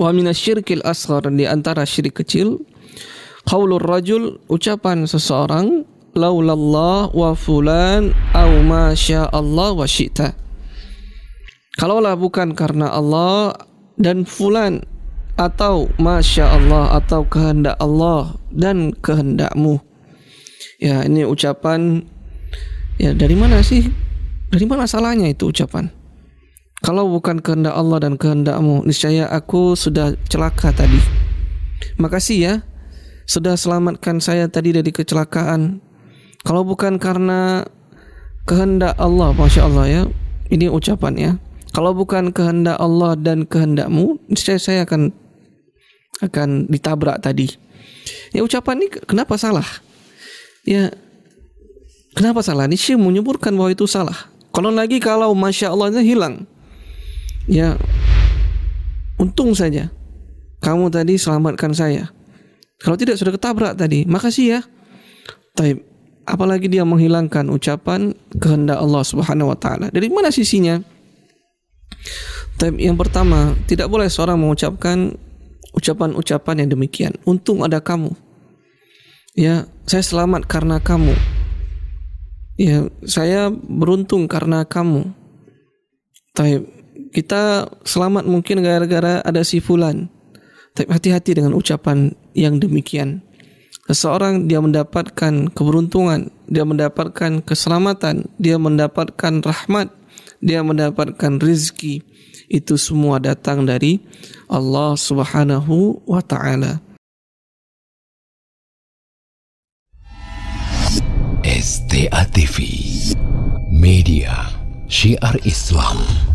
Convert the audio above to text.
Wa minasyirkil asghar di antara syirik kecil qaulur rajul ucapan seseorang laulallah wa fulan au masya Allah wa syi'ta. Kalaulah bukan karena Allah dan fulan atau masya Allah atau kehendak Allah dan kehendakmu. Ya ini ucapan ya dari mana sih? Dari mana salahnya itu ucapan? Kalau bukan kehendak Allah dan kehendakmu, niscaya aku sudah celaka tadi. Makasih ya, sudah selamatkan saya tadi dari kecelakaan. Kalau bukan karena kehendak Allah, masya Allah ya, ini ucapan ya. Kalau bukan kehendak Allah dan kehendakmu, niscaya saya akan akan ditabrak tadi. Ya ucapan ini kenapa salah? Ya kenapa salah? Niscaya menyebutkan bahwa itu salah. Kalau lagi kalau masya Allahnya hilang, ya untung saja kamu tadi selamatkan saya. Kalau tidak sudah ketabrak tadi, makasih ya. Taib. Apalagi dia menghilangkan ucapan kehendak Allah Subhanahu wa taala. Dari mana sisinya? Taib yang pertama, tidak boleh seorang mengucapkan ucapan-ucapan yang demikian. Untung ada kamu. Ya, saya selamat karena kamu. Ya, saya beruntung karena kamu. Taib kita selamat mungkin gara-gara ada si fulan. Tapi hati-hati dengan ucapan yang demikian. Seseorang dia mendapatkan keberuntungan, dia mendapatkan keselamatan, dia mendapatkan rahmat, dia mendapatkan rizki. Itu semua datang dari Allah Subhanahu wa taala. STA TV Media Syiar Islam